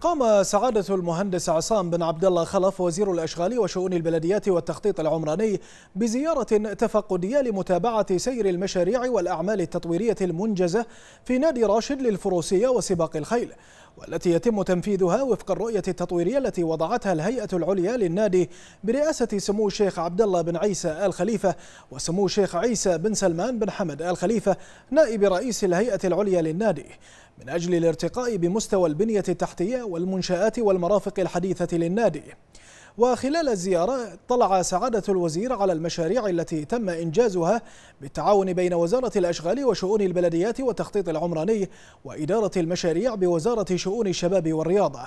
قام سعادة المهندس عصام بن عبد الله خلف وزير الأشغال وشؤون البلديات والتخطيط العمراني بزيارة تفقدية لمتابعة سير المشاريع والأعمال التطويرية المنجزة في نادي راشد للفروسية وسباق الخيل والتي يتم تنفيذها وفق الرؤية التطويرية التي وضعتها الهيئة العليا للنادي برئاسة سمو الشيخ عبد الله بن عيسى آل خليفة وسمو الشيخ عيسى بن سلمان بن حمد آل خليفة نائب رئيس الهيئة العليا للنادي من أجل الارتقاء بمستوى البنية التحتية والمنشآت والمرافق الحديثة للنادي وخلال الزيارة اطلع سعادة الوزير على المشاريع التي تم إنجازها بالتعاون بين وزارة الأشغال وشؤون البلديات والتخطيط العمراني وإدارة المشاريع بوزارة شؤون الشباب والرياضة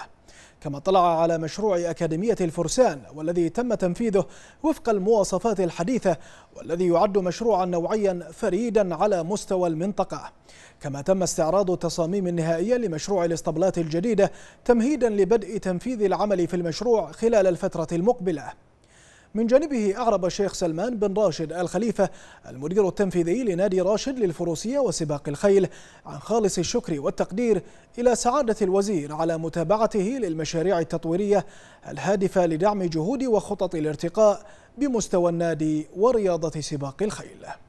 كما طلع على مشروع أكاديمية الفرسان والذي تم تنفيذه وفق المواصفات الحديثة والذي يعد مشروعا نوعيا فريدا على مستوى المنطقة كما تم استعراض التصاميم النهائية لمشروع الاسطبلات الجديدة تمهيدا لبدء تنفيذ العمل في المشروع خلال الفترة المقبلة من جانبه أعرب الشيخ سلمان بن راشد الخليفة المدير التنفيذي لنادي راشد للفروسية وسباق الخيل عن خالص الشكر والتقدير إلى سعادة الوزير على متابعته للمشاريع التطويرية الهادفة لدعم جهود وخطط الارتقاء بمستوى النادي ورياضة سباق الخيل